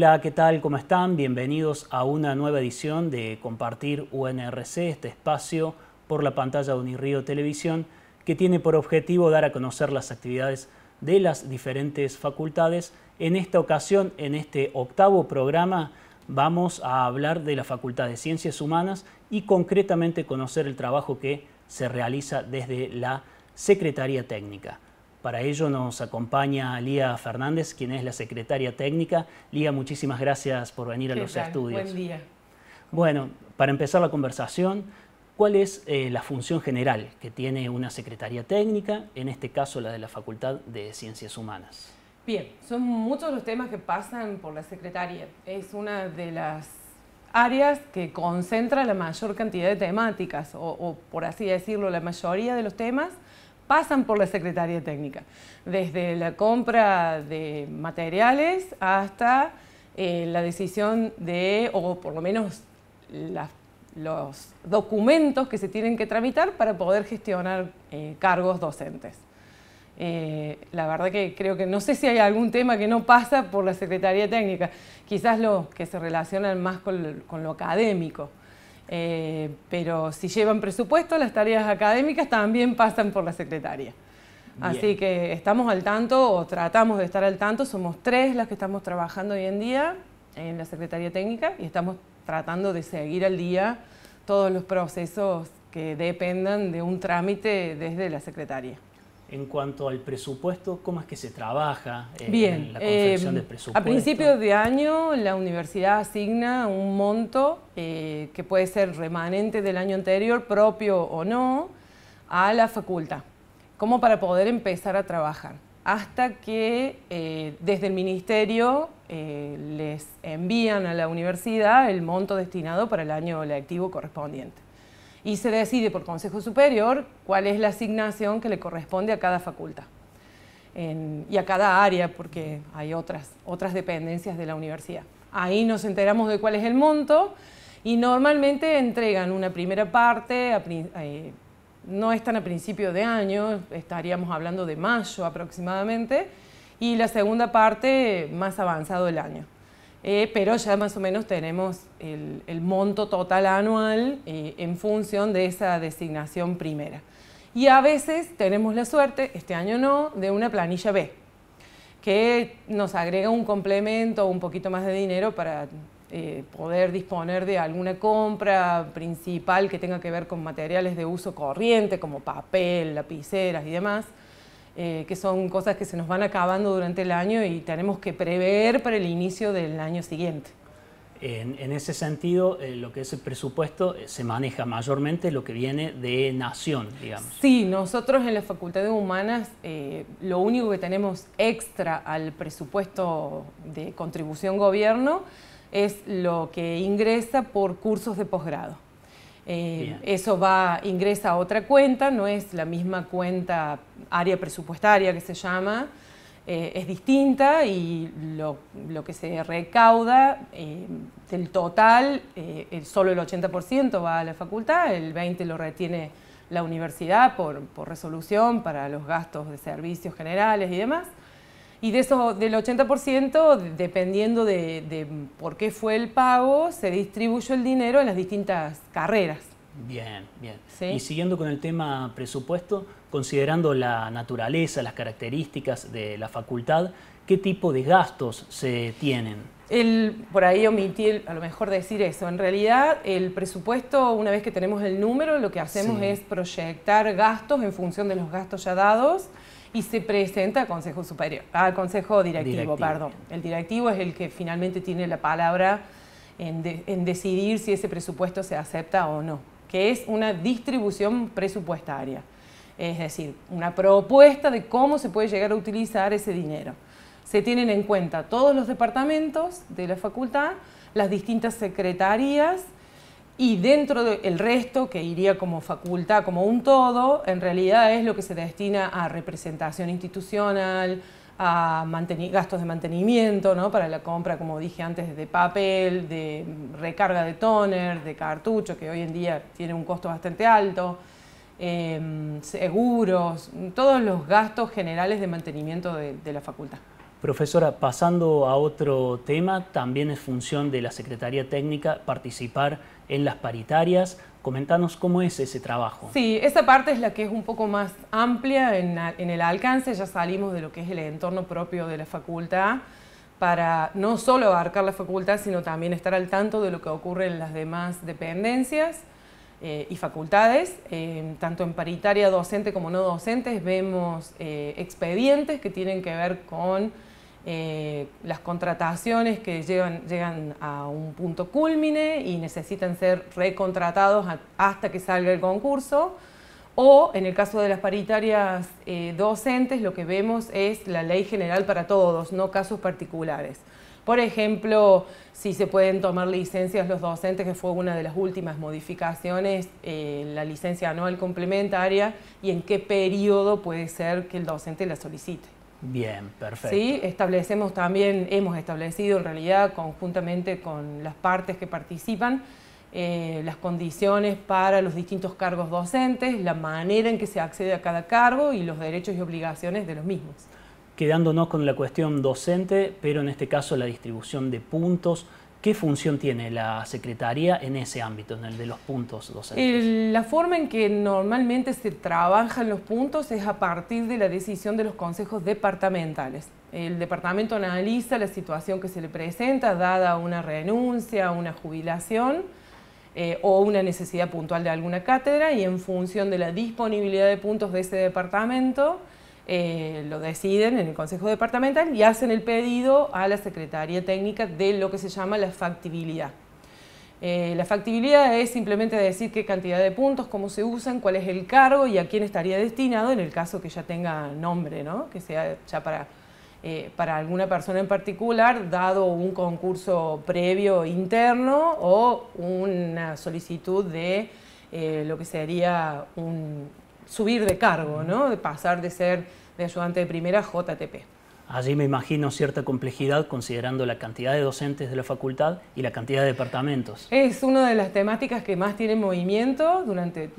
Hola, ¿qué tal? ¿Cómo están? Bienvenidos a una nueva edición de Compartir UNRC, este espacio por la pantalla de Unirío Televisión, que tiene por objetivo dar a conocer las actividades de las diferentes facultades. En esta ocasión, en este octavo programa, vamos a hablar de la Facultad de Ciencias Humanas y concretamente conocer el trabajo que se realiza desde la Secretaría Técnica. Para ello nos acompaña Lía Fernández, quien es la secretaria técnica. Lía, muchísimas gracias por venir a los tal? estudios. Buen día. Bueno, para empezar la conversación, ¿cuál es eh, la función general que tiene una secretaría técnica, en este caso la de la Facultad de Ciencias Humanas? Bien, son muchos los temas que pasan por la Secretaria. Es una de las áreas que concentra la mayor cantidad de temáticas, o, o por así decirlo, la mayoría de los temas pasan por la Secretaría Técnica, desde la compra de materiales hasta eh, la decisión de, o por lo menos los documentos que se tienen que tramitar para poder gestionar eh, cargos docentes. Eh, la verdad que creo que no sé si hay algún tema que no pasa por la Secretaría Técnica, quizás los que se relacionan más con lo académico. Eh, pero si llevan presupuesto, las tareas académicas también pasan por la secretaria. Así que estamos al tanto o tratamos de estar al tanto. Somos tres las que estamos trabajando hoy en día en la Secretaría Técnica y estamos tratando de seguir al día todos los procesos que dependan de un trámite desde la Secretaría en cuanto al presupuesto, ¿cómo es que se trabaja eh, Bien, en la confección eh, del presupuesto? A principios de año la universidad asigna un monto eh, que puede ser remanente del año anterior, propio o no, a la facultad, como para poder empezar a trabajar. Hasta que desde el ministerio les envían a la universidad el monto destinado para el año lectivo correspondiente y se decide por Consejo Superior cuál es la asignación que le corresponde a cada facultad y a cada área, porque hay otras, dependencias de la universidad. Ahí nos enteramos de cuál es el monto y normalmente entregan una primera parte, eh, no están a principio de año, estaríamos hablando de mayo aproximadamente, y la segunda parte más avanzado del año. Eh, pero ya más o menos tenemos el, monto total anual eh, en función de esa designación primera. Y a veces tenemos la suerte, este año no, de una planilla B, que nos agrega un complemento, un poquito más de dinero para eh, poder disponer de alguna compra principal que tenga que ver con materiales de uso corriente, como papel, lapiceras y demás. Eh, que son cosas que se nos van acabando durante el año y tenemos que prever para el inicio del año siguiente. En, ese sentido, eh, lo que es el presupuesto eh, se maneja mayormente lo que viene de nación, digamos. Sí, nosotros en la Facultad de Humanas lo único que tenemos extra al presupuesto de contribución gobierno es lo que ingresa por cursos de posgrado. Eh, eso va, ingresa a otra cuenta, no es la misma cuenta área presupuestaria que se llama, eh, es distinta y lo, que se recauda del eh, total, el, solo el 80% va a la facultad, el 20% lo retiene la universidad por resolución para los gastos de servicios generales y demás. Y de eso del 80%, dependiendo de, por qué fue el pago, se distribuyó el dinero en las distintas carreras. Bien, bien. Y siguiendo con el tema presupuesto, considerando la naturaleza, las características de la facultad, ¿qué tipo de gastos se tienen? El, por ahí omití a lo mejor decir eso. En realidad, el presupuesto, una vez que tenemos el número, lo que hacemos es proyectar gastos en función de los gastos ya dados y se presenta al Consejo Superior, al Consejo Directivo, perdón. El directivo es el que finalmente tiene la palabra en, en decidir si ese presupuesto se acepta o no, que es una distribución presupuestaria, es decir, una propuesta de cómo se puede llegar a utilizar ese dinero. Se tienen en cuenta todos los departamentos de la facultad, las distintas secretarías y dentro del resto, que iría como facultad, como un todo, en realidad es lo que se destina a representación institucional, a gastos de mantenimiento, para la compra, como dije antes, de papel, de recarga de tóner, de cartucho, que hoy en día tiene un costo bastante alto, em, seguros, todos los gastos generales de mantenimiento de la facultad. Profesora, pasando a otro tema, también es función de la Secretaría Técnica participar en las paritarias. Coméntanos cómo es ese trabajo. Sí, esa parte es la que es un poco más amplia en, el alcance, ya salimos de lo que es el entorno propio de la facultad para no solo abarcar la facultad, sino también estar al tanto de lo que ocurre en las demás dependencias eh, y facultades, eh, tanto en paritaria docente como no docentes, vemos eh, expedientes que tienen que ver con eh, las contrataciones que llegan, llegan a un punto culmine y necesitan ser recontratados hasta que salga el concurso. O en el caso de las paritarias eh, docentes, lo que vemos es la ley general para todos, no casos particulares. Por ejemplo, si se pueden tomar licencias los docentes, que fue una de las últimas modificaciones, eh, la licencia anual complementaria y en qué periodo puede ser que el docente la solicite. Bien, perfecto. Sí, establecemos también, hemos establecido en realidad conjuntamente con las partes que participan eh, las condiciones para los distintos cargos docentes, la manera en que se accede a cada cargo y los derechos y obligaciones de los mismos. Quedándonos con la cuestión docente, pero en este caso la distribución de puntos, ¿Qué función tiene la Secretaría en ese ámbito, en el de los puntos docentes? la forma en que normalmente se trabajan los puntos es a partir de la decisión de los consejos departamentales. El departamento analiza la situación que se le presenta, dada una renuncia, una jubilación eh, o una necesidad puntual de alguna cátedra, y en función de la disponibilidad de puntos de ese departamento, eh, lo deciden en el Consejo Departamental y hacen el pedido a la Secretaría Técnica de lo que se llama la factibilidad. Eh, la factibilidad es simplemente decir qué cantidad de puntos, cómo se usan, cuál es el cargo y a quién estaría destinado en el caso que ya tenga nombre, que sea ya para, eh, para alguna persona en particular, dado un concurso previo interno o una solicitud de lo que sería un, subir de cargo, ¿no? de pasar de ser de ayudante de primera a JTP. Allí me imagino cierta complejidad considerando la cantidad de docentes de la facultad y la cantidad de departamentos. Es una de las temáticas que más tiene movimiento durante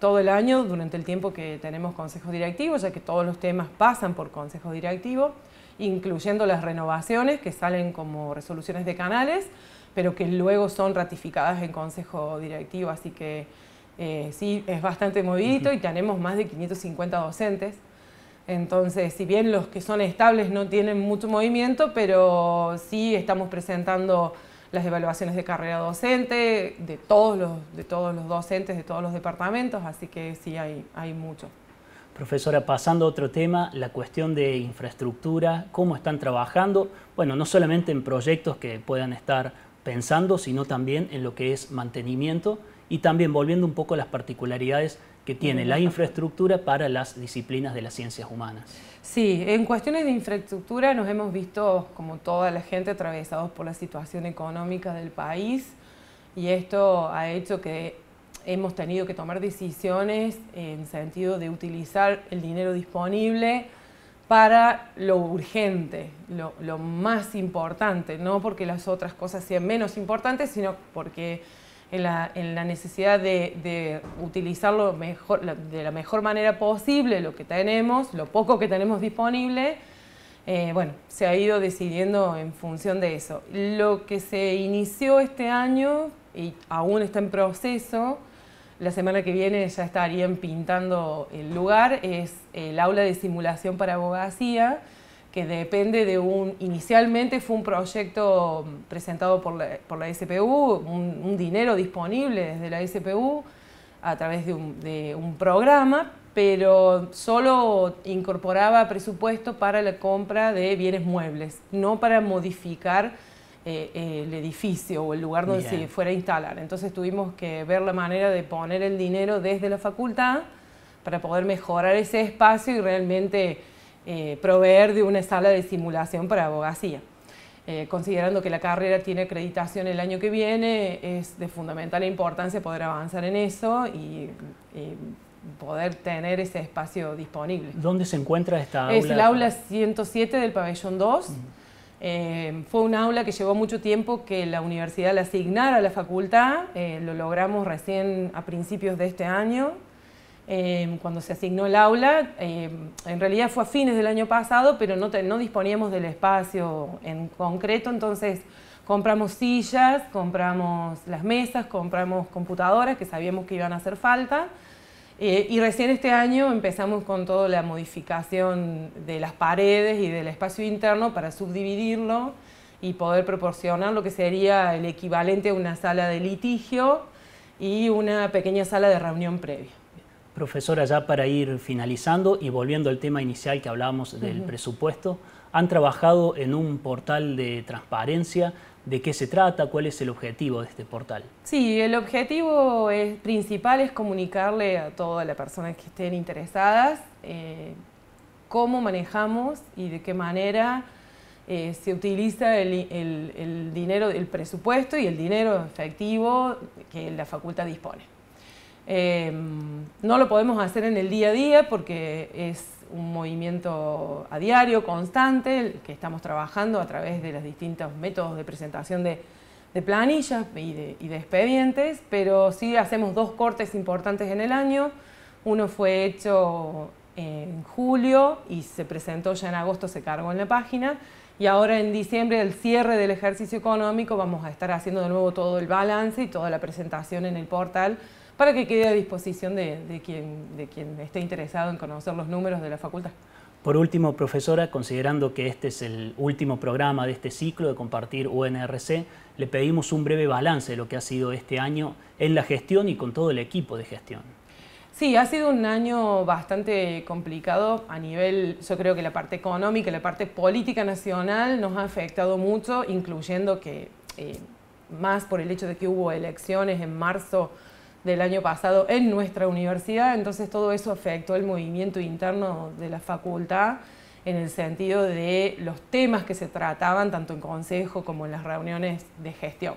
todo el año, durante el tiempo que tenemos Consejo Directivo, ya que todos los temas pasan por Consejo Directivo, incluyendo las renovaciones que salen como resoluciones de canales, pero que luego son ratificadas en consejo directivo, así que eh, sí es bastante movidito y tenemos más de 550 docentes. Entonces, si bien los que son estables no tienen mucho movimiento, pero sí estamos presentando las evaluaciones de carrera docente, de todos los, de todos los docentes, de todos los departamentos, así que sí hay, hay mucho. Profesora, pasando a otro tema, la cuestión de infraestructura, cómo están trabajando, bueno, no solamente en proyectos que puedan estar pensando, sino también en lo que es mantenimiento y también volviendo un poco a las particularidades que tiene la infraestructura para las disciplinas de las ciencias humanas. Sí, en cuestiones de infraestructura nos hemos visto, como toda la gente, atravesados por la situación económica del país y esto ha hecho que hemos tenido que tomar decisiones en sentido de utilizar el dinero disponible para lo urgente, lo, más importante, no porque las otras cosas sean menos importantes, sino porque en la, necesidad de, utilizarlo de la mejor manera posible lo que tenemos, lo poco que tenemos disponible, eh, bueno, se ha ido decidiendo en función de eso. Lo que se inició este año y aún está en proceso, la semana que viene ya estarían pintando el lugar, es el aula de simulación para abogacía, que depende de un, inicialmente fue un proyecto mm, presentado por la, por SPU, un, dinero disponible desde la SPU a través de un, programa, pero solo incorporaba presupuesto para la compra de bienes muebles, no para modificar eh, el edificio o el lugar donde se fuera a instalar. Entonces tuvimos que ver la manera de poner el dinero desde la facultad para poder mejorar ese espacio y realmente eh, proveer de una sala de simulación para abogacía. Eh, considerando que la carrera tiene acreditación el año que viene, es de fundamental importancia poder avanzar en eso y, poder tener ese espacio disponible. ¿Dónde se encuentra esta aula? Es el aula 107 del pabellón 2. Eh, fue un aula que llevó mucho tiempo que la universidad la asignara a la facultad, lo logramos recién a principios de este año. Em, cuando se asignó el aula. Em, en realidad fue a fines del año pasado, pero no, disponíamos del espacio en concreto, entonces compramos sillas, compramos las mesas, compramos computadoras que sabíamos que iban a hacer falta. Eh, y recién este año empezamos con toda la modificación de las paredes y del espacio interno para subdividirlo y poder proporcionar lo que sería el equivalente a una sala de litigio y una pequeña sala de reunión previa. Profesora, ya para ir finalizando y volviendo al tema inicial que hablábamos del presupuesto, ¿han trabajado en un portal de transparencia? ¿De qué se trata? ¿Cuál es el objetivo de este portal? Sí, el objetivo principal es comunicarle a todas las personas que estén interesadas eh, cómo manejamos y de qué manera eh, se utiliza el, dinero, el presupuesto y el dinero efectivo que la facultad dispone. Em, no lo podemos hacer en el día a día porque es un movimiento a diario, constante, que estamos trabajando a través de los distintos métodos de presentación de, planillas y de, y de, expedientes, pero sí hacemos dos cortes importantes en el año. Uno fue hecho en julio y se presentó ya en agosto, se cargó en la página. Y ahora en diciembre, el cierre del ejercicio económico, vamos a estar haciendo de nuevo todo el balance y toda la presentación en el portal para que quede a disposición de, quien, esté interesado en conocer los números de la facultad. Por último, profesora, considerando que este es el último programa de este ciclo de compartir UNRC, le pedimos un breve balance de lo que ha sido este año en la gestión y con todo el equipo de gestión. Sí, ha sido un año bastante complicado a nivel, yo creo que la parte económica, la parte política nacional nos ha afectado mucho, incluyendo que eh, más por el hecho de que hubo elecciones en marzo del año pasado en nuestra universidad, entonces todo eso afectó el movimiento interno de la facultad en el sentido de los temas que se trataban tanto en consejo como en las reuniones de gestión.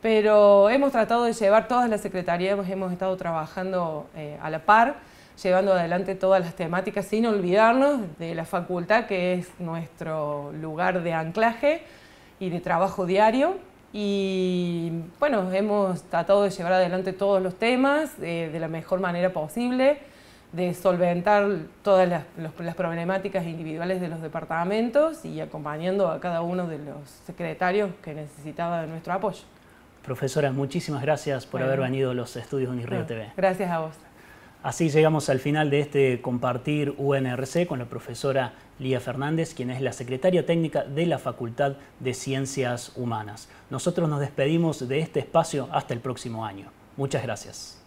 Pero hemos tratado de llevar todas las secretarías, hemos estado trabajando eh, a la par, llevando adelante todas las temáticas sin olvidarnos de la facultad que es nuestro lugar de anclaje y de trabajo diario y bueno, hemos tratado de llevar adelante todos los temas eh, de la mejor manera posible, de solventar todas las, problemáticas individuales de los departamentos y acompañando a cada uno de los secretarios que necesitaba de nuestro apoyo. Profesora, muchísimas gracias por haber venido a los estudios de ah, TV. Gracias a vos. Así llegamos al final de este compartir UNRC con la profesora Lía Fernández, quien es la secretaria técnica de la Facultad de Ciencias Humanas. Nosotros nos despedimos de este espacio hasta el próximo año. Muchas gracias.